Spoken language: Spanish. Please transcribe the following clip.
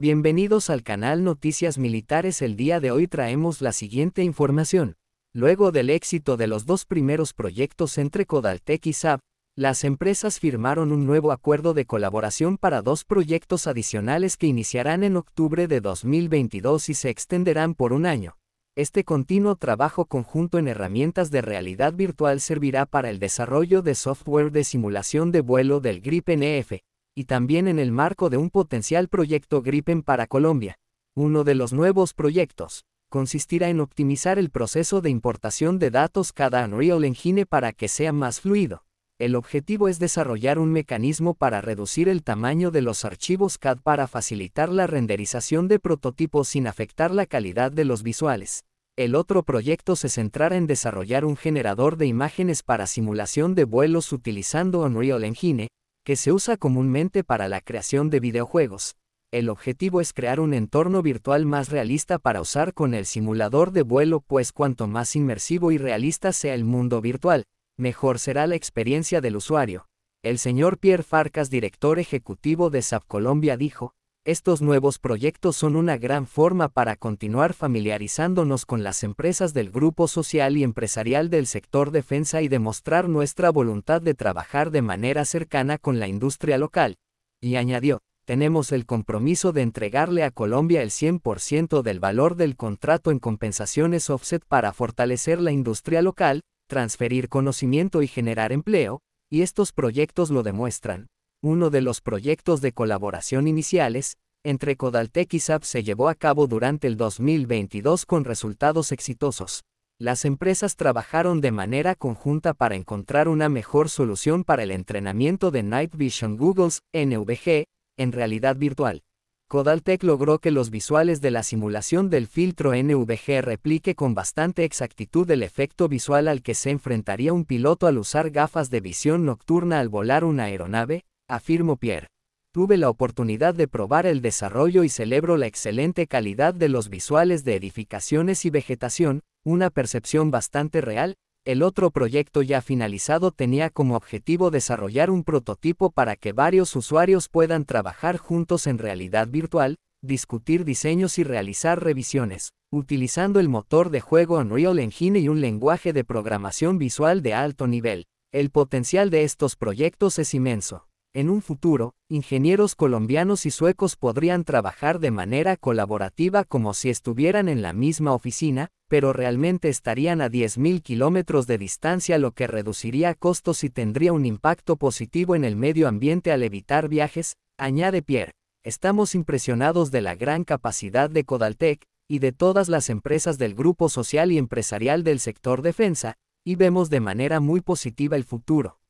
Bienvenidos al canal Noticias Militares. El día de hoy traemos la siguiente información. Luego del éxito de los dos primeros proyectos entre Codaltec y SAP, las empresas firmaron un nuevo acuerdo de colaboración para dos proyectos adicionales que iniciarán en octubre de 2022 y se extenderán por un año. Este continuo trabajo conjunto en herramientas de realidad virtual servirá para el desarrollo de software de simulación de vuelo del GRIP-NF y también en el marco de un potencial proyecto Gripen para Colombia. Uno de los nuevos proyectos consistirá en optimizar el proceso de importación de datos cada Unreal Engine para que sea más fluido. El objetivo es desarrollar un mecanismo para reducir el tamaño de los archivos CAD para facilitar la renderización de prototipos sin afectar la calidad de los visuales. El otro proyecto se centrará en desarrollar un generador de imágenes para simulación de vuelos utilizando Unreal Engine, que se usa comúnmente para la creación de videojuegos. El objetivo es crear un entorno virtual más realista para usar con el simulador de vuelo, pues cuanto más inmersivo y realista sea el mundo virtual, mejor será la experiencia del usuario. El señor Pierre Farcas, director ejecutivo de SAP Colombia, dijo, estos nuevos proyectos son una gran forma para continuar familiarizándonos con las empresas del grupo social y empresarial del sector defensa y demostrar nuestra voluntad de trabajar de manera cercana con la industria local. Y añadió, tenemos el compromiso de entregarle a Colombia el 100% del valor del contrato en compensaciones offset para fortalecer la industria local, transferir conocimiento y generar empleo, y estos proyectos lo demuestran. Uno de los proyectos de colaboración iniciales, entre Codaltec y SAP se llevó a cabo durante el 2022 con resultados exitosos. Las empresas trabajaron de manera conjunta para encontrar una mejor solución para el entrenamiento de Night Vision Google's NVG en realidad virtual. Codaltec logró que los visuales de la simulación del filtro NVG replique con bastante exactitud el efecto visual al que se enfrentaría un piloto al usar gafas de visión nocturna al volar una aeronave, afirmó Pierre. Tuve la oportunidad de probar el desarrollo y celebro la excelente calidad de los visuales de edificaciones y vegetación, una percepción bastante real, el otro proyecto ya finalizado tenía como objetivo desarrollar un prototipo para que varios usuarios puedan trabajar juntos en realidad virtual, discutir diseños y realizar revisiones, utilizando el motor de juego Unreal Engine y un lenguaje de programación visual de alto nivel. El potencial de estos proyectos es inmenso. En un futuro, ingenieros colombianos y suecos podrían trabajar de manera colaborativa como si estuvieran en la misma oficina, pero realmente estarían a 10.000 kilómetros de distancia lo que reduciría costos y tendría un impacto positivo en el medio ambiente al evitar viajes, añade Pierre. Estamos impresionados de la gran capacidad de Codaltec y de todas las empresas del grupo social y empresarial del sector defensa, y vemos de manera muy positiva el futuro.